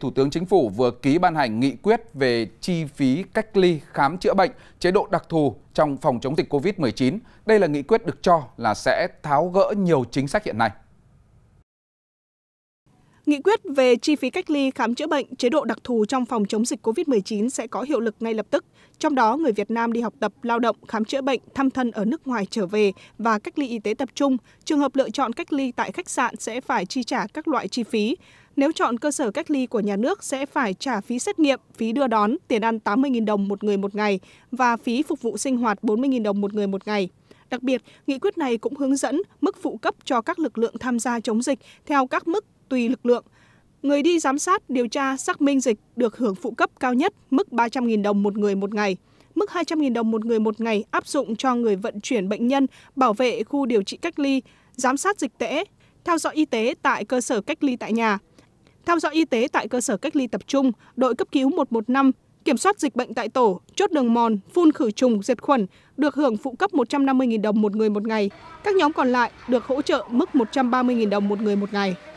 Thủ tướng Chính phủ vừa ký ban hành nghị quyết về chi phí cách ly khám chữa bệnh, chế độ đặc thù trong phòng chống dịch COVID-19. Đây là nghị quyết được cho là sẽ tháo gỡ nhiều chính sách hiện nay. Nghị quyết về chi phí cách ly khám chữa bệnh, chế độ đặc thù trong phòng chống dịch COVID-19 sẽ có hiệu lực ngay lập tức. Trong đó, người Việt Nam đi học tập, lao động, khám chữa bệnh, thăm thân ở nước ngoài trở về và cách ly y tế tập trung, trường hợp lựa chọn cách ly tại khách sạn sẽ phải chi trả các loại chi phí. Nếu chọn cơ sở cách ly của nhà nước sẽ phải trả phí xét nghiệm, phí đưa đón, tiền ăn 80.000 đồng một người một ngày và phí phục vụ sinh hoạt 40.000 đồng một người một ngày. Đặc biệt, nghị quyết này cũng hướng dẫn mức phụ cấp cho các lực lượng tham gia chống dịch theo các mức tùy lực lượng. Người đi giám sát, điều tra, xác minh dịch được hưởng phụ cấp cao nhất mức 300.000 đồng một người một ngày. Mức 200.000 đồng một người một ngày áp dụng cho người vận chuyển bệnh nhân, bảo vệ khu điều trị cách ly, giám sát dịch tễ, theo dõi y tế tại cơ sở cách ly tại nhà, theo dõi y tế tại cơ sở cách ly tập trung, đội cấp cứu 115, kiểm soát dịch bệnh tại tổ, chốt đường mòn, phun khử trùng, diệt khuẩn, được hưởng phụ cấp 150.000 đồng một người một ngày. Các nhóm còn lại được hỗ trợ mức 130.000 đồng một người một ngày.